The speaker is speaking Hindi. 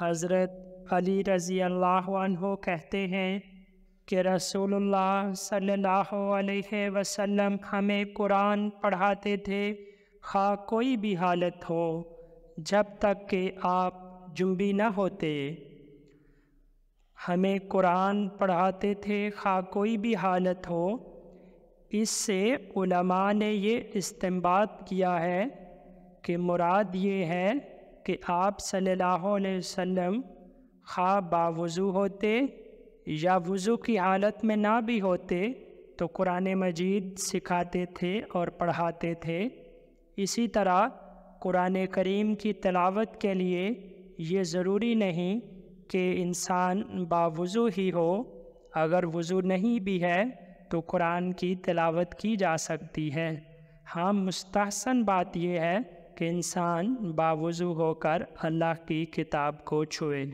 हज़रत अली रज़ी अल्लाह कहते हैं कि रसूलुल्लाह सल्लल्लाहु अलैहि वसल्लम हमें कुरान पढ़ाते थे खा कोई भी हालत हो जब तक कि आप जुम्बी न होते हमें कुरान पढ़ाते थे खा कोई भी हालत हो इससे उलमा ने ये इस्तेमाल किया है कि मुराद ये है कि आप सल्लल्लाहु अलैहि वसल्लम खा बावज़ू होते या वज़ू की हालत में ना भी होते तो कुरान मजीद सिखाते थे और पढ़ाते थे इसी तरह कुरान करीम की तलावत के लिए ये ज़रूरी नहीं कि इंसान बावज़ू ही हो अगर वज़ू नहीं भी है तो कुरान की तलावत की जा सकती है हाँ मुस्तहसन बात यह है कि इंसान बावजू होकर अल्लाह की किताब को छुए